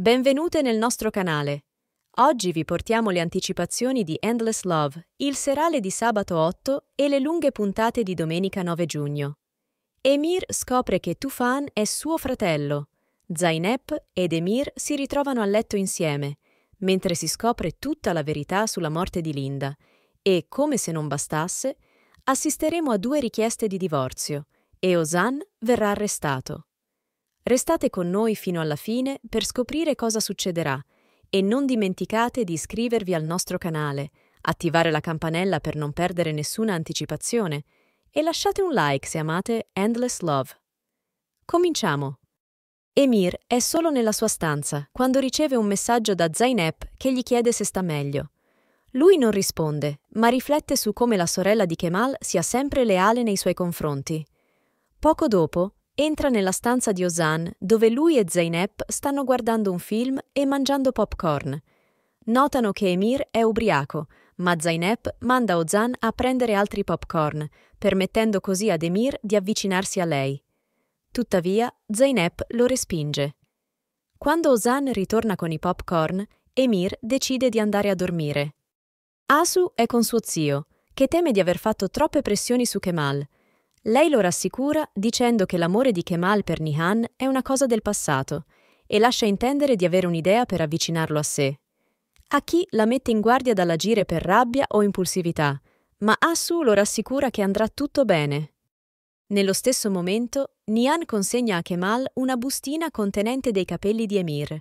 Benvenute nel nostro canale. Oggi vi portiamo le anticipazioni di Endless Love, il serale di sabato 8 e le lunghe puntate di domenica 9 giugno. Emir scopre che Tufan è suo fratello. Zainep ed Emir si ritrovano a letto insieme, mentre si scopre tutta la verità sulla morte di Linda e, come se non bastasse, assisteremo a due richieste di divorzio e Ozan verrà arrestato. Restate con noi fino alla fine per scoprire cosa succederà e non dimenticate di iscrivervi al nostro canale, attivare la campanella per non perdere nessuna anticipazione e lasciate un like se amate Endless Love. Cominciamo! Emir è solo nella sua stanza quando riceve un messaggio da Zainab che gli chiede se sta meglio. Lui non risponde, ma riflette su come la sorella di Kemal sia sempre leale nei suoi confronti. Poco dopo, entra nella stanza di Ozan, dove lui e Zainab stanno guardando un film e mangiando popcorn. Notano che Emir è ubriaco, ma Zainab manda Ozan a prendere altri popcorn, permettendo così ad Emir di avvicinarsi a lei. Tuttavia, Zainab lo respinge. Quando Ozan ritorna con i popcorn, Emir decide di andare a dormire. Asu è con suo zio, che teme di aver fatto troppe pressioni su Kemal, lei lo rassicura dicendo che l'amore di Kemal per Nihan è una cosa del passato e lascia intendere di avere un'idea per avvicinarlo a sé. A chi la mette in guardia dall'agire per rabbia o impulsività, ma Asu lo rassicura che andrà tutto bene. Nello stesso momento, Nihan consegna a Kemal una bustina contenente dei capelli di Emir.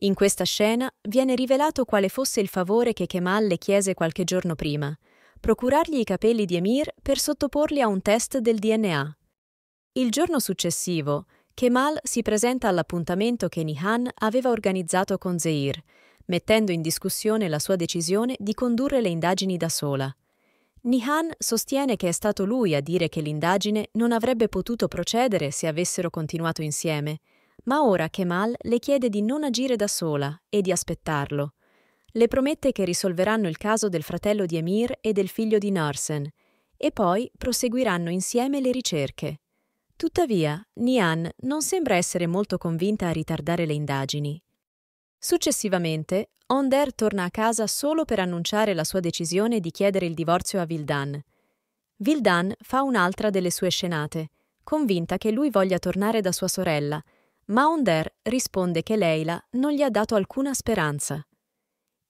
In questa scena viene rivelato quale fosse il favore che Kemal le chiese qualche giorno prima – procurargli i capelli di Emir per sottoporli a un test del DNA. Il giorno successivo, Kemal si presenta all'appuntamento che Nihan aveva organizzato con Zeir, mettendo in discussione la sua decisione di condurre le indagini da sola. Nihan sostiene che è stato lui a dire che l'indagine non avrebbe potuto procedere se avessero continuato insieme, ma ora Kemal le chiede di non agire da sola e di aspettarlo. Le promette che risolveranno il caso del fratello di Emir e del figlio di Narsen, e poi proseguiranno insieme le ricerche. Tuttavia, Nian non sembra essere molto convinta a ritardare le indagini. Successivamente, Onder torna a casa solo per annunciare la sua decisione di chiedere il divorzio a Vildan. Vildan fa un'altra delle sue scenate, convinta che lui voglia tornare da sua sorella, ma Onder risponde che Leila non gli ha dato alcuna speranza.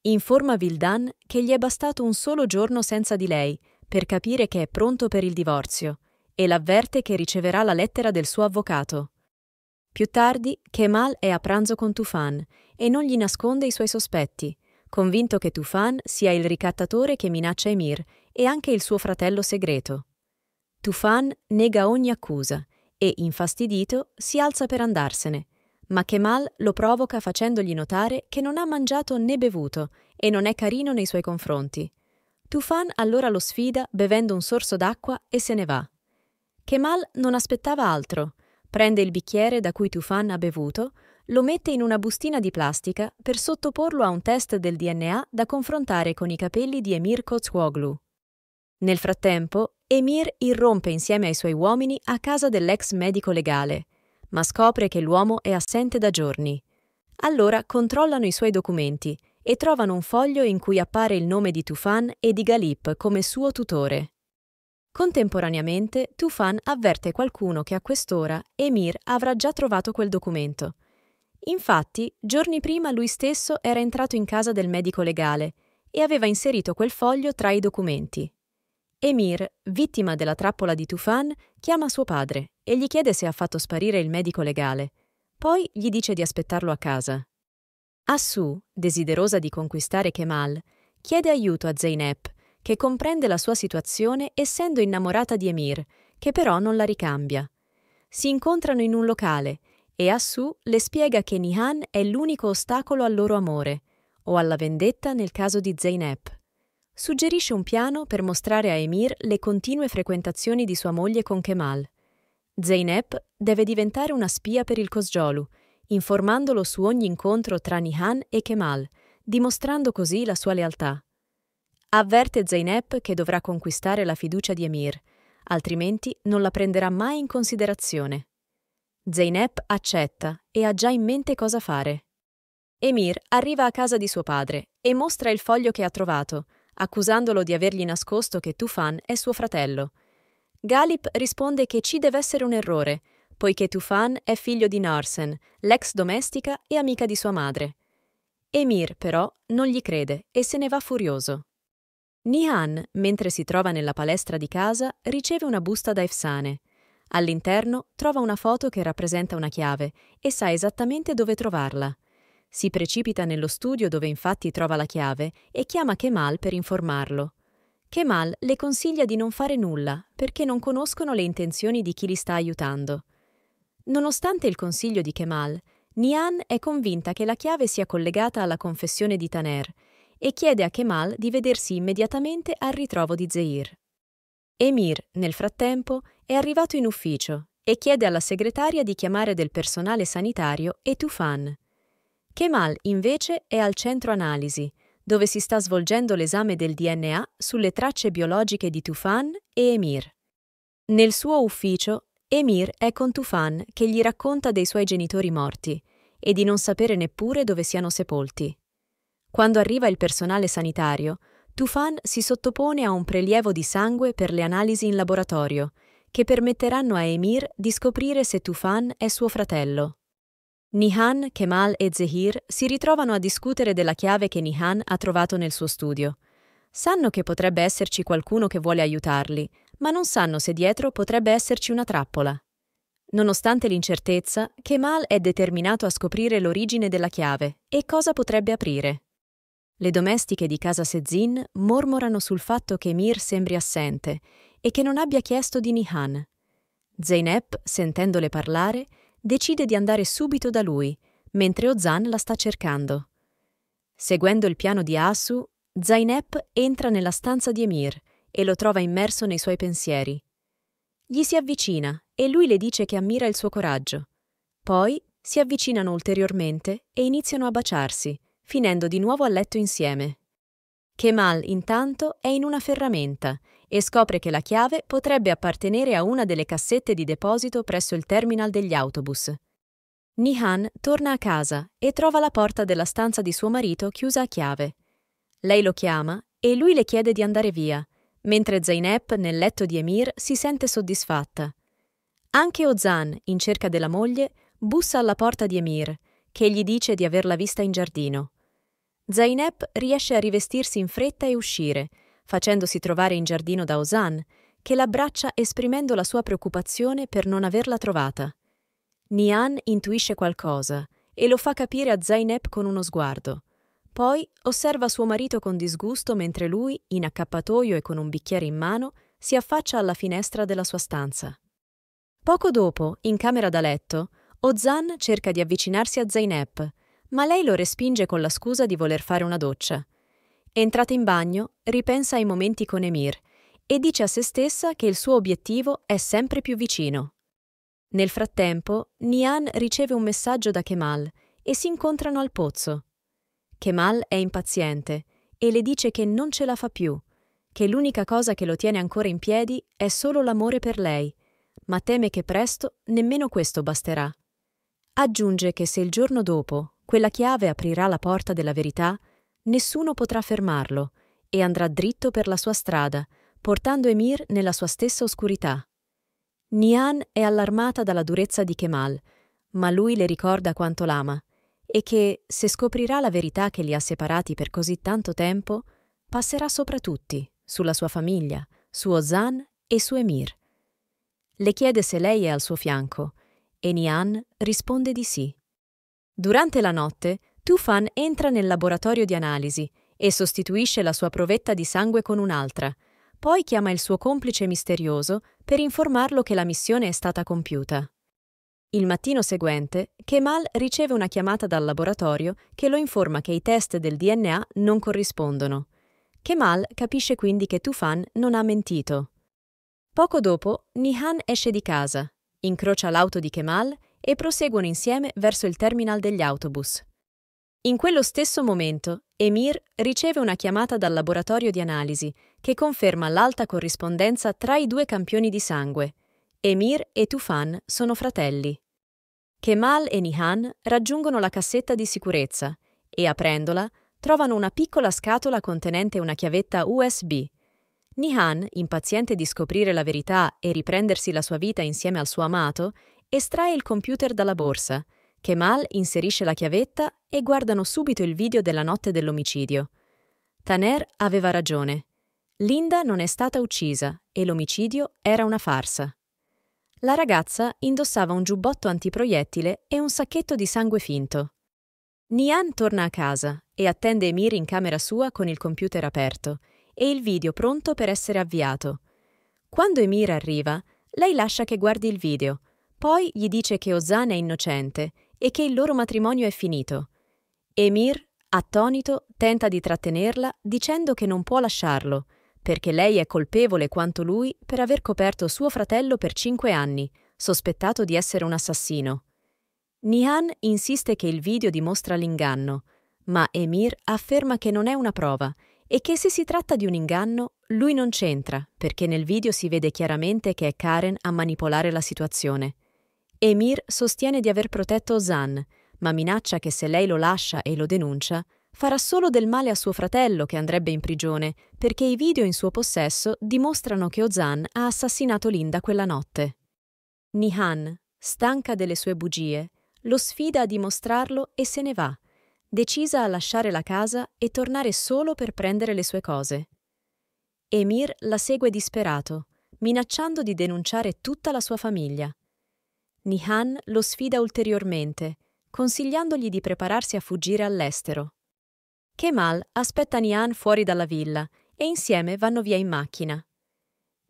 Informa Vildan che gli è bastato un solo giorno senza di lei per capire che è pronto per il divorzio e l'avverte che riceverà la lettera del suo avvocato. Più tardi, Kemal è a pranzo con Tufan e non gli nasconde i suoi sospetti, convinto che Tufan sia il ricattatore che minaccia Emir e anche il suo fratello segreto. Tufan nega ogni accusa e, infastidito, si alza per andarsene, ma Kemal lo provoca facendogli notare che non ha mangiato né bevuto e non è carino nei suoi confronti. Tufan allora lo sfida bevendo un sorso d'acqua e se ne va. Kemal non aspettava altro. Prende il bicchiere da cui Tufan ha bevuto, lo mette in una bustina di plastica per sottoporlo a un test del DNA da confrontare con i capelli di Emir Kozoglu. Nel frattempo, Emir irrompe insieme ai suoi uomini a casa dell'ex medico legale – ma scopre che l'uomo è assente da giorni. Allora controllano i suoi documenti e trovano un foglio in cui appare il nome di Tufan e di Galip come suo tutore. Contemporaneamente, Tufan avverte qualcuno che a quest'ora Emir avrà già trovato quel documento. Infatti, giorni prima lui stesso era entrato in casa del medico legale e aveva inserito quel foglio tra i documenti. Emir, vittima della trappola di Tufan, chiama suo padre e gli chiede se ha fatto sparire il medico legale. Poi gli dice di aspettarlo a casa. Assu, desiderosa di conquistare Kemal, chiede aiuto a Zeynep, che comprende la sua situazione essendo innamorata di Emir, che però non la ricambia. Si incontrano in un locale e Assu le spiega che Nihan è l'unico ostacolo al loro amore, o alla vendetta nel caso di Zeynep. Suggerisce un piano per mostrare a Emir le continue frequentazioni di sua moglie con Kemal. Zeynep deve diventare una spia per il Cosgiolu, informandolo su ogni incontro tra Nihan e Kemal, dimostrando così la sua lealtà. Avverte Zeynep che dovrà conquistare la fiducia di Emir, altrimenti non la prenderà mai in considerazione. Zeynep accetta e ha già in mente cosa fare. Emir arriva a casa di suo padre e mostra il foglio che ha trovato, accusandolo di avergli nascosto che Tufan è suo fratello – Galip risponde che ci deve essere un errore, poiché Tufan è figlio di Narsen, l'ex domestica e amica di sua madre. Emir, però, non gli crede e se ne va furioso. Nihan, mentre si trova nella palestra di casa, riceve una busta da Efsane. All'interno trova una foto che rappresenta una chiave e sa esattamente dove trovarla. Si precipita nello studio dove infatti trova la chiave e chiama Kemal per informarlo. Kemal le consiglia di non fare nulla perché non conoscono le intenzioni di chi li sta aiutando. Nonostante il consiglio di Kemal, Nian è convinta che la chiave sia collegata alla confessione di Taner e chiede a Kemal di vedersi immediatamente al ritrovo di Zeir. Emir, nel frattempo, è arrivato in ufficio e chiede alla segretaria di chiamare del personale sanitario e Tufan. Kemal, invece, è al centro analisi dove si sta svolgendo l'esame del DNA sulle tracce biologiche di Tufan e Emir. Nel suo ufficio, Emir è con Tufan che gli racconta dei suoi genitori morti e di non sapere neppure dove siano sepolti. Quando arriva il personale sanitario, Tufan si sottopone a un prelievo di sangue per le analisi in laboratorio, che permetteranno a Emir di scoprire se Tufan è suo fratello. Nihan, Kemal e Zehir si ritrovano a discutere della chiave che Nihan ha trovato nel suo studio. Sanno che potrebbe esserci qualcuno che vuole aiutarli, ma non sanno se dietro potrebbe esserci una trappola. Nonostante l'incertezza, Kemal è determinato a scoprire l'origine della chiave e cosa potrebbe aprire. Le domestiche di casa Sezin mormorano sul fatto che Mir sembri assente e che non abbia chiesto di Nihan. Zeynep, sentendole parlare, decide di andare subito da lui, mentre Ozan la sta cercando. Seguendo il piano di Asu, Zainep entra nella stanza di Emir e lo trova immerso nei suoi pensieri. Gli si avvicina e lui le dice che ammira il suo coraggio. Poi si avvicinano ulteriormente e iniziano a baciarsi, finendo di nuovo a letto insieme. Kemal intanto è in una ferramenta e scopre che la chiave potrebbe appartenere a una delle cassette di deposito presso il terminal degli autobus. Nihan torna a casa e trova la porta della stanza di suo marito chiusa a chiave. Lei lo chiama e lui le chiede di andare via, mentre Zainab nel letto di Emir si sente soddisfatta. Anche Ozan, in cerca della moglie, bussa alla porta di Emir, che gli dice di averla vista in giardino. Zainab riesce a rivestirsi in fretta e uscire, facendosi trovare in giardino da Osanne, che l'abbraccia esprimendo la sua preoccupazione per non averla trovata. Nian intuisce qualcosa e lo fa capire a Zainab con uno sguardo. Poi osserva suo marito con disgusto mentre lui, in accappatoio e con un bicchiere in mano, si affaccia alla finestra della sua stanza. Poco dopo, in camera da letto, Ozan cerca di avvicinarsi a Zainab, ma lei lo respinge con la scusa di voler fare una doccia. Entrata in bagno, ripensa ai momenti con Emir e dice a se stessa che il suo obiettivo è sempre più vicino. Nel frattempo, Nian riceve un messaggio da Kemal e si incontrano al pozzo. Kemal è impaziente e le dice che non ce la fa più, che l'unica cosa che lo tiene ancora in piedi è solo l'amore per lei, ma teme che presto nemmeno questo basterà. Aggiunge che se il giorno dopo quella chiave aprirà la porta della verità, Nessuno potrà fermarlo e andrà dritto per la sua strada, portando Emir nella sua stessa oscurità. Nian è allarmata dalla durezza di Kemal, ma lui le ricorda quanto l'ama e che, se scoprirà la verità che li ha separati per così tanto tempo, passerà sopra tutti, sulla sua famiglia, su Ozan e su Emir. Le chiede se lei è al suo fianco e Nian risponde di sì. Durante la notte, Tufan entra nel laboratorio di analisi e sostituisce la sua provetta di sangue con un'altra, poi chiama il suo complice misterioso per informarlo che la missione è stata compiuta. Il mattino seguente, Kemal riceve una chiamata dal laboratorio che lo informa che i test del DNA non corrispondono. Kemal capisce quindi che Tufan non ha mentito. Poco dopo, Nihan esce di casa, incrocia l'auto di Kemal e proseguono insieme verso il terminal degli autobus. In quello stesso momento, Emir riceve una chiamata dal laboratorio di analisi che conferma l'alta corrispondenza tra i due campioni di sangue. Emir e Tufan sono fratelli. Kemal e Nihan raggiungono la cassetta di sicurezza e, aprendola, trovano una piccola scatola contenente una chiavetta USB. Nihan, impaziente di scoprire la verità e riprendersi la sua vita insieme al suo amato, estrae il computer dalla borsa Kemal inserisce la chiavetta e guardano subito il video della notte dell'omicidio. Taner aveva ragione. Linda non è stata uccisa e l'omicidio era una farsa. La ragazza indossava un giubbotto antiproiettile e un sacchetto di sangue finto. Nian torna a casa e attende Emir in camera sua con il computer aperto e il video pronto per essere avviato. Quando Emir arriva, lei lascia che guardi il video, poi gli dice che Ozan è innocente e che il loro matrimonio è finito. Emir, attonito, tenta di trattenerla dicendo che non può lasciarlo, perché lei è colpevole quanto lui per aver coperto suo fratello per cinque anni, sospettato di essere un assassino. Nihan insiste che il video dimostra l'inganno, ma Emir afferma che non è una prova e che se si tratta di un inganno, lui non c'entra, perché nel video si vede chiaramente che è Karen a manipolare la situazione. Emir sostiene di aver protetto Ozan, ma minaccia che se lei lo lascia e lo denuncia, farà solo del male a suo fratello che andrebbe in prigione, perché i video in suo possesso dimostrano che Ozan ha assassinato Linda quella notte. Nihan, stanca delle sue bugie, lo sfida a dimostrarlo e se ne va, decisa a lasciare la casa e tornare solo per prendere le sue cose. Emir la segue disperato, minacciando di denunciare tutta la sua famiglia. Nihan lo sfida ulteriormente, consigliandogli di prepararsi a fuggire all'estero. Kemal aspetta Nihan fuori dalla villa e insieme vanno via in macchina.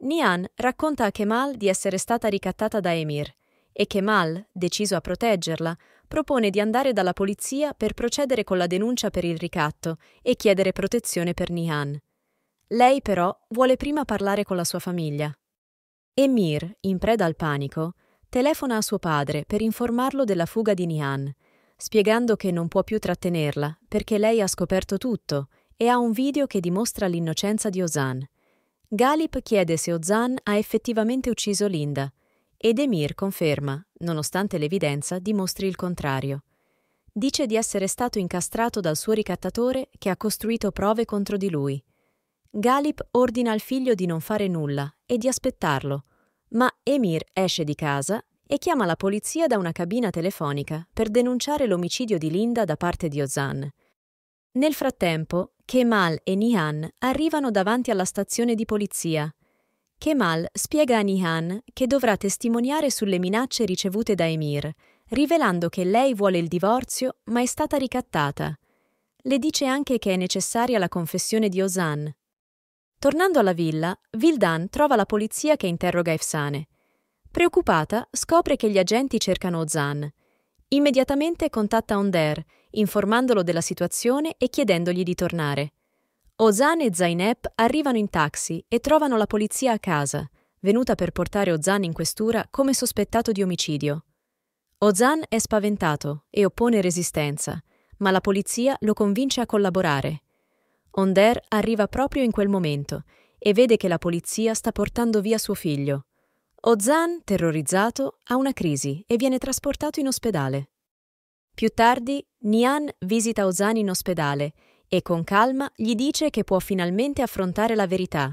Nihan racconta a Kemal di essere stata ricattata da Emir e Kemal, deciso a proteggerla, propone di andare dalla polizia per procedere con la denuncia per il ricatto e chiedere protezione per Nihan. Lei però vuole prima parlare con la sua famiglia. Emir, in preda al panico, telefona a suo padre per informarlo della fuga di Nian, spiegando che non può più trattenerla perché lei ha scoperto tutto e ha un video che dimostra l'innocenza di Ozan. Galip chiede se Ozan ha effettivamente ucciso Linda ed Emir conferma, nonostante l'evidenza dimostri il contrario. Dice di essere stato incastrato dal suo ricattatore che ha costruito prove contro di lui. Galip ordina al figlio di non fare nulla e di aspettarlo, ma Emir esce di casa e chiama la polizia da una cabina telefonica per denunciare l'omicidio di Linda da parte di Ozan. Nel frattempo, Kemal e Nihan arrivano davanti alla stazione di polizia. Kemal spiega a Nihan che dovrà testimoniare sulle minacce ricevute da Emir, rivelando che lei vuole il divorzio ma è stata ricattata. Le dice anche che è necessaria la confessione di Ozan, Tornando alla villa, Vildan trova la polizia che interroga Efsane. Preoccupata, scopre che gli agenti cercano Ozan. Immediatamente contatta Onder, informandolo della situazione e chiedendogli di tornare. Ozan e Zainep arrivano in taxi e trovano la polizia a casa, venuta per portare Ozan in questura come sospettato di omicidio. Ozan è spaventato e oppone resistenza, ma la polizia lo convince a collaborare. Onder arriva proprio in quel momento e vede che la polizia sta portando via suo figlio. Ozan, terrorizzato, ha una crisi e viene trasportato in ospedale. Più tardi, Nian visita Ozan in ospedale e con calma gli dice che può finalmente affrontare la verità.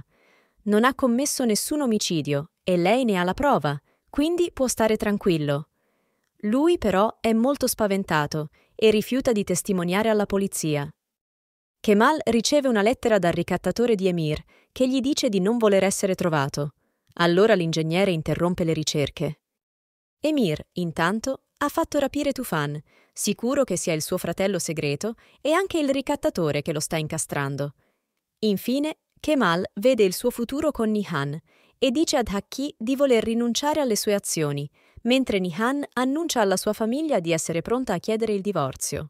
Non ha commesso nessun omicidio e lei ne ha la prova, quindi può stare tranquillo. Lui però è molto spaventato e rifiuta di testimoniare alla polizia. Kemal riceve una lettera dal ricattatore di Emir, che gli dice di non voler essere trovato. Allora l'ingegnere interrompe le ricerche. Emir, intanto, ha fatto rapire Tufan, sicuro che sia il suo fratello segreto e anche il ricattatore che lo sta incastrando. Infine, Kemal vede il suo futuro con Nihan e dice ad Haki di voler rinunciare alle sue azioni, mentre Nihan annuncia alla sua famiglia di essere pronta a chiedere il divorzio.